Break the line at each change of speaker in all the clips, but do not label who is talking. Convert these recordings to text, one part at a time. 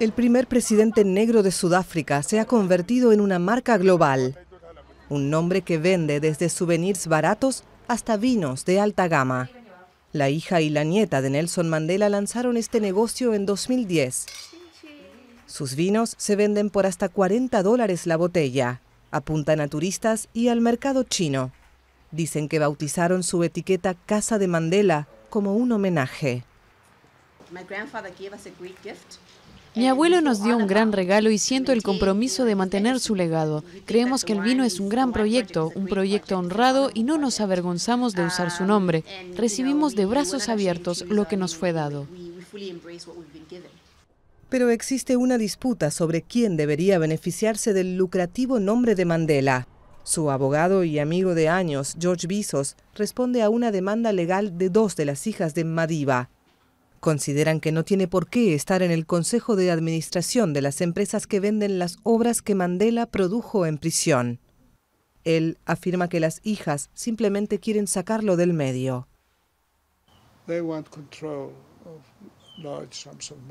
El primer presidente negro de Sudáfrica se ha convertido en una marca global, un nombre que vende desde souvenirs baratos hasta vinos de alta gama. La hija y la nieta de Nelson Mandela lanzaron este negocio en 2010. Sus vinos se venden por hasta 40 dólares la botella, apuntan a turistas y al mercado chino. Dicen que bautizaron su etiqueta Casa de Mandela como un homenaje. Mi abuelo nos dio un gran regalo y siento el compromiso de mantener su legado. Creemos que el vino es un gran proyecto, un proyecto honrado y no nos avergonzamos de usar su nombre. Recibimos de brazos abiertos lo que nos fue dado. Pero existe una disputa sobre quién debería beneficiarse del lucrativo nombre de Mandela. Su abogado y amigo de años, George Bizos, responde a una demanda legal de dos de las hijas de Madiba, Consideran que no tiene por qué estar en el Consejo de Administración de las empresas que venden las obras que Mandela produjo en prisión. Él afirma que las hijas simplemente quieren sacarlo del medio.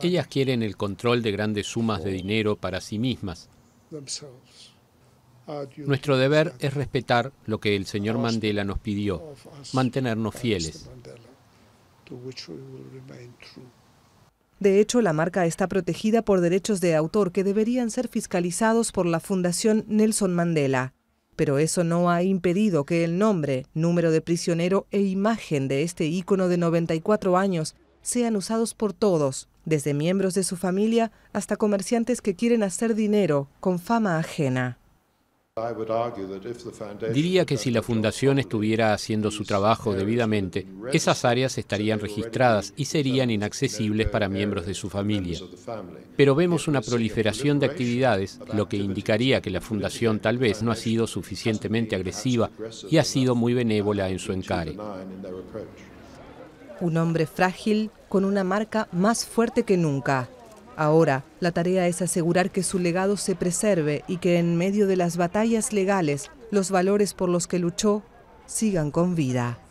Ellas quieren el control de grandes sumas de dinero para sí mismas. Nuestro deber es respetar lo que el señor Mandela nos pidió, mantenernos fieles.
De hecho, la marca está protegida por derechos de autor que deberían ser fiscalizados por la Fundación Nelson Mandela. Pero eso no ha impedido que el nombre, número de prisionero e imagen de este ícono de 94 años sean usados por todos, desde miembros de su familia hasta comerciantes que quieren hacer dinero con fama ajena.
Diría que si la Fundación estuviera haciendo su trabajo debidamente, esas áreas estarían registradas y serían inaccesibles para miembros de su familia. Pero vemos una proliferación de actividades, lo que indicaría que la Fundación tal vez no ha sido suficientemente agresiva y ha sido muy benévola en su encare.
Un hombre frágil con una marca más fuerte que nunca. Ahora, la tarea es asegurar que su legado se preserve y que en medio de las batallas legales, los valores por los que luchó sigan con vida.